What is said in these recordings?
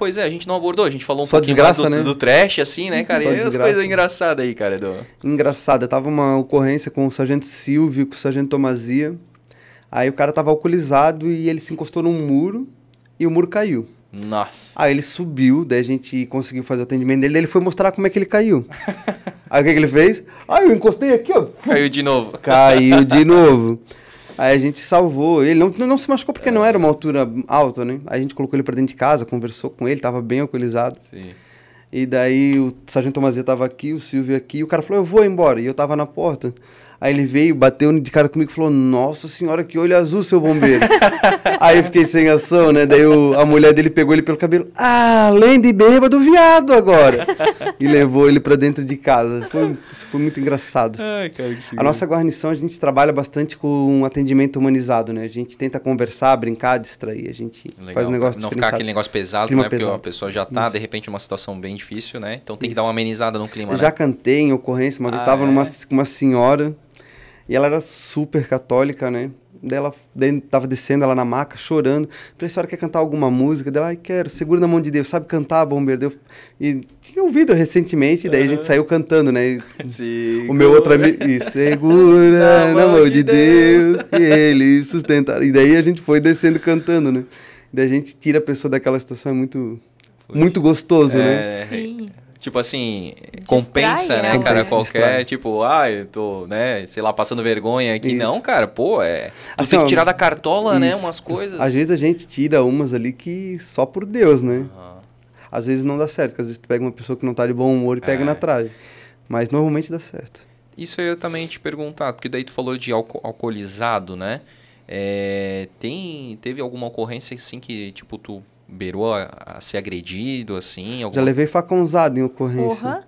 pois é, a gente não abordou, a gente falou um Só pouquinho desgraça, do, né? do trash, assim, né, cara? Só e desgraça. as coisas engraçadas aí, cara. Edu. Engraçada, tava uma ocorrência com o sargento Silvio, com o sargento Tomazia. Aí o cara tava alcoolizado e ele se encostou num muro e o muro caiu. Nossa. Aí ele subiu, daí a gente conseguiu fazer o atendimento dele, daí ele foi mostrar como é que ele caiu. aí o que, que ele fez? Ah, eu encostei aqui, ó. Caiu de novo. Caiu de novo. Aí a gente salvou. Ele não, não se machucou porque é. não era uma altura alta, né? Aí a gente colocou ele pra dentro de casa, conversou com ele, tava bem alcoolizado. Sim. E daí o sargento Tomazia tava aqui, o Silvio aqui, e o cara falou: Eu vou embora. E eu tava na porta. Aí ele veio, bateu de cara comigo e falou: Nossa senhora, que olho azul, seu bombeiro. aí eu fiquei sem ação, né? Daí o, a mulher dele pegou ele pelo cabelo. Ah, além de bêbado, viado agora. e levou ele para dentro de casa. Foi, isso foi muito engraçado. Ai, cara, a nossa guarnição, a gente trabalha bastante com um atendimento humanizado, né? A gente tenta conversar, brincar, distrair. A gente Legal, faz um negócio Não ficar aquele negócio pesado, clima né? Pesado. Porque a pessoa já tá, isso. de repente, numa situação bem difícil, né? Então tem isso. que dar uma amenizada no clima, eu né? Já cantei em ocorrência, mas vez estava ah, é? numa, com uma senhora e ela era super católica, né? Dela ela tava descendo ela na maca, chorando. Falei, senhora quer cantar alguma música? Dela: ela, quero, segura na mão de Deus, sabe cantar, bombeiro? Deu, e tinha ouvido recentemente, daí uhum. a gente saiu cantando, né? E, o meu outro amigo, segura na mão de Deus, Deus ele sustentar. E daí a gente foi descendo cantando, né? Daí a gente tira a pessoa daquela situação, é muito, muito gostoso, né? é, né? Sim tipo assim, Distrai, compensa, né, né? compensa, cara, qualquer, distrai. tipo, ah, eu tô, né, sei lá, passando vergonha aqui. Isso. Não, cara, pô, é. Assim, tem que tirar da cartola, né, isso. né, umas coisas. Às vezes a gente tira umas ali que só por Deus, né? Uhum. Às vezes não dá certo, porque às vezes tu pega uma pessoa que não tá de bom humor e pega é. na trave. Mas normalmente dá certo. Isso eu também te perguntar, porque daí tu falou de alco alcoolizado, né? É, tem, teve alguma ocorrência assim que, tipo, tu beirou a, a ser agredido, assim? Alguma... Já levei facãozada em ocorrência. Porra.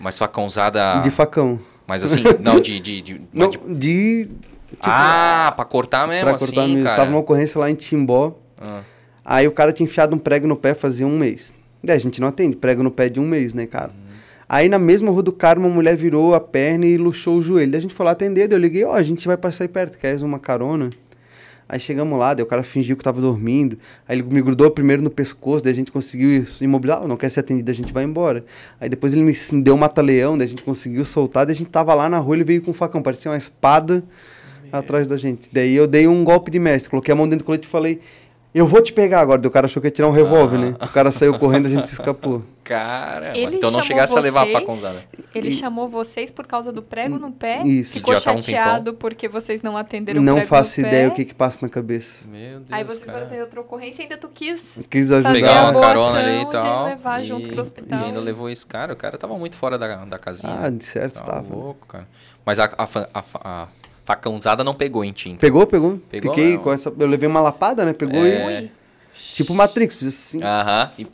Mas facãozada... De facão. Mas assim, não, de... de, de não, de... de tipo, ah, pra cortar mesmo, pra assim, cortar mesmo. Cara. Tava uma ocorrência lá em Timbó. Ah. Aí o cara tinha enfiado um prego no pé fazia um mês. E a gente não atende, prego no pé de um mês, né, cara? Hum. Aí na mesma rua do cara, uma mulher virou a perna e luxou o joelho. Daí a gente foi lá atender, daí eu liguei, ó, oh, a gente vai passar aí perto, quer uma carona? Aí chegamos lá, daí o cara fingiu que tava dormindo. Aí ele me grudou primeiro no pescoço, daí a gente conseguiu imobilizar. não quer ser atendido, a gente vai embora. Aí depois ele me deu um mata-leão, daí a gente conseguiu soltar, daí a gente tava lá na rua, ele veio com um facão, parecia uma espada Meu. atrás da gente. Daí eu dei um golpe de mestre, coloquei a mão dentro do colete e falei: eu vou te pegar agora. O cara achou que ia tirar um revólver, ah. né? O cara saiu correndo, a gente se escapou. Cara, então não chegasse vocês, a levar a faconzada. Ele e... chamou vocês por causa do prego no pé? Isso. Ficou tá chateado um porque vocês não atenderam não o prego Não faço no ideia pé. o que que passa na cabeça. Meu Deus, Aí vocês cara. foram ter outra ocorrência e ainda tu quis... Quis ajudar. Pegar uma carona ali e tal. levar e... junto pro hospital. E ainda levou esse cara. O cara tava muito fora da, da casinha. Ah, de certo, tá tava. Tá, louco, cara. Mas a, a, a, a Facão usada não pegou em tinta. Pegou, pegou. pegou Fiquei não. com essa. Eu levei uma lapada, né? Pegou é... e. Tipo Matrix, fiz assim. Aham. e...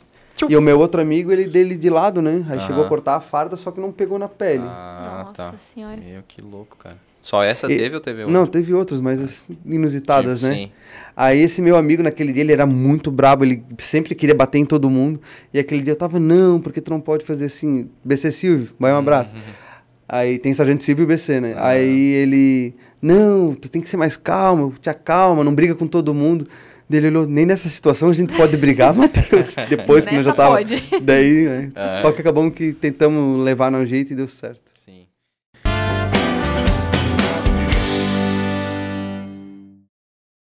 E o meu outro amigo, ele dele de lado, né? Aí uh chegou a cortar a farda, só que não pegou na pele. Ah, Nossa tá. senhora. Meu, que louco, cara. Só essa e... teve ou teve outra? Não, teve outras, mas inusitadas, tipo, né? Sim. Aí esse meu amigo, naquele dia, ele era muito brabo, ele sempre queria bater em todo mundo. E aquele dia eu tava, não, porque tu não pode fazer assim. BC Silvio, vai um uhum, abraço. Uhum. Aí tem sargento civil e BC, né? Ah. Aí ele, não, tu tem que ser mais calmo, te acalma, não briga com todo mundo. Ele olhou, nem nessa situação a gente pode brigar, Matheus. Depois que nós já tava. Pode. Daí, né? Ah. Só que acabamos que tentamos levar no jeito e deu certo. Sim.